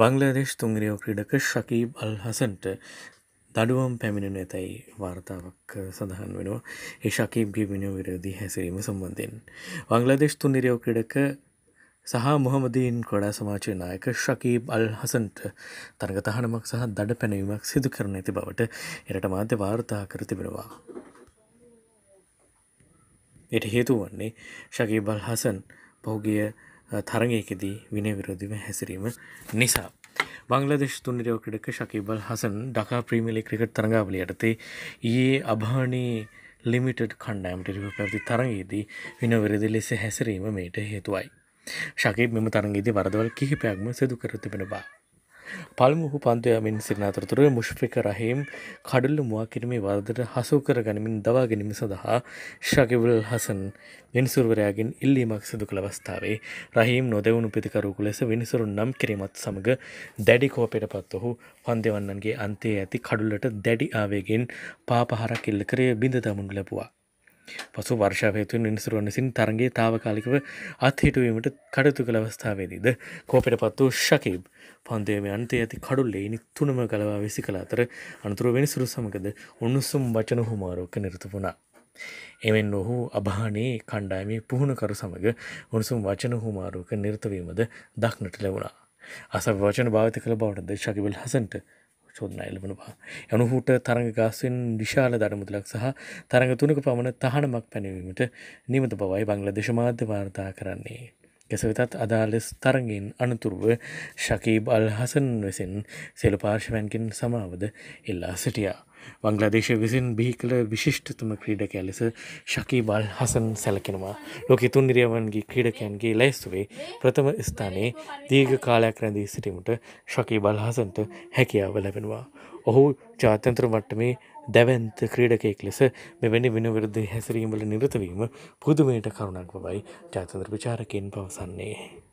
බංලදේශ් තුංග්‍රියෝ ක්‍රඩක ශකීබ් අල් හසන්ට දඩුවම් පැමිණෙන ඇතැයි වාර්තාවක් සඳහන් වෙනවා ඒ ශකීබ්ගේ මිනිෝ විරෝධී හැසිරීම සම්බන්ධයෙන්. වංලදේශ් තුන්නිරයෝ ක්‍රඩක සහ මොහමදීන් කොඩා සමාජය නායක ශකීබ් අල් හසන්ට තරග තහනමක් සහ දඩ පැනවීමක් සිදු කරන ඇති බවට එරට මාධ්‍ය වාර්තා කර තිබෙනවා. එයට හේතු වන්නේ ශකීබල් හසන් පහුගිය තරගයකදී වින විරෝධිව හැසිරීම නිසා. ංලදේශ තුන්ඩරයෝ ක්‍රඩක ශකිබල් හසන් ඩකා ප්‍රීමිලි ක්‍රිකට් තරඟාවලි යටතේ ඒ අභානී ලිමිටඩ් කණ්ඩෑම්ටිරිව පැති තරගේදී වින විරදි ලෙස හැසිරීම මේට හේතුවයි. ශකීප මෙම තරගේදී වරදවල් කිහිපයක්ම සිදු කරතිබෙන බා. පළමුහු පන්දයාමෙන් සිරන අතරතුර මුෂ්පික රහහිම් කඩල්ල මවා කිරීමේ වර්දට හසෝ කර ගනිමින් දවා ගැනීම සඳහා ශකිවල් හසන් වෙනසුරවරයාගෙන් ඉල්ලීමක් සිදු කළ අවස්ථාවේ රහිම් නොදැවුණු පිතිකරුකු ලෙස වෙනසුරු නම් කිරීමත් සමඟ දැඩි කෝපයට පත් ඔහු පන්දවන්නන්ගේ අන්තේ ඇති කඩුල්ලට දැඩි ආවේගෙන් පාපහරක් ඉල්ලකරය බිඳ දමුණු ලැබවා පසු වර්ෂාපයතුන් නිනිසුරුව විසින් තරගේ තාවකාලිකව අත්හිටුවීමට කඩතු කළ අවස්ථාවේදීද කෝපට පත් වූ ශකීබ් පන්දේම අන්තේ ඇති කඩුල්ලේ නිත්තුනම කලවා වෙසි කළ අතර අනතුරුව වෙනසුරු සමගද උණුසුම් වචන හුමාරෝක නිරත වුණා. එමෙන් ඔහු අභානයේ කණ්ඩායමේ පුහුණකරු සමඟ උණුසුම් වචන හුමාරෝක නිර්තවීමද දක්නට ලැබුණා. අසව වචන භාවිත කළ බවටද ශකිබල් හසන්ට චෝදනා එල්ලබනවා. යනුහුට තරඟ ගාසෙන් විශාල දඩමුදලක් සහ තරඟ තුනක පමණ තහනමක් පැනවීමට නිමත බවයි බංලදේශමාධ්‍ය වාර්තා කරන්නේ. කෙසවෙතත් අදාළෙස් තරගෙන් අනතුරුව ශකීබ් අල් හසන් වෙසෙන් සෙල පාර්ශවයන්කින් සමාවද එල්ලා සිටියා. වංගලදේශ විසින් බිහි කළ විශිෂ්ටතුම ක්‍රීඩකය ලෙස ශකී බල් හසන් සැලකෙනවා ලෝක තුන් නිරියවන්ගේ ක්‍රීඩකයන්ගේ ලැස්තුවේ ප්‍රථම ස්ථානයේ දීර්ඝ කාලයක් රැඳී සිටීමට ශකී බල් හසන්ට හැකියාව ලැබෙනවා. ඔහු ජාතන්ත්‍ර මට්ටමේ දැවන්ත ක්‍රීඩකයෙක් ලෙස මෙවැනි වෙනවිරුද්ධ හැසිරීමල නිරතවීම පුදුමයට කරුණක් බවයි ජාතන්ත්‍ර විචාරකෙන් පවසන්නේ.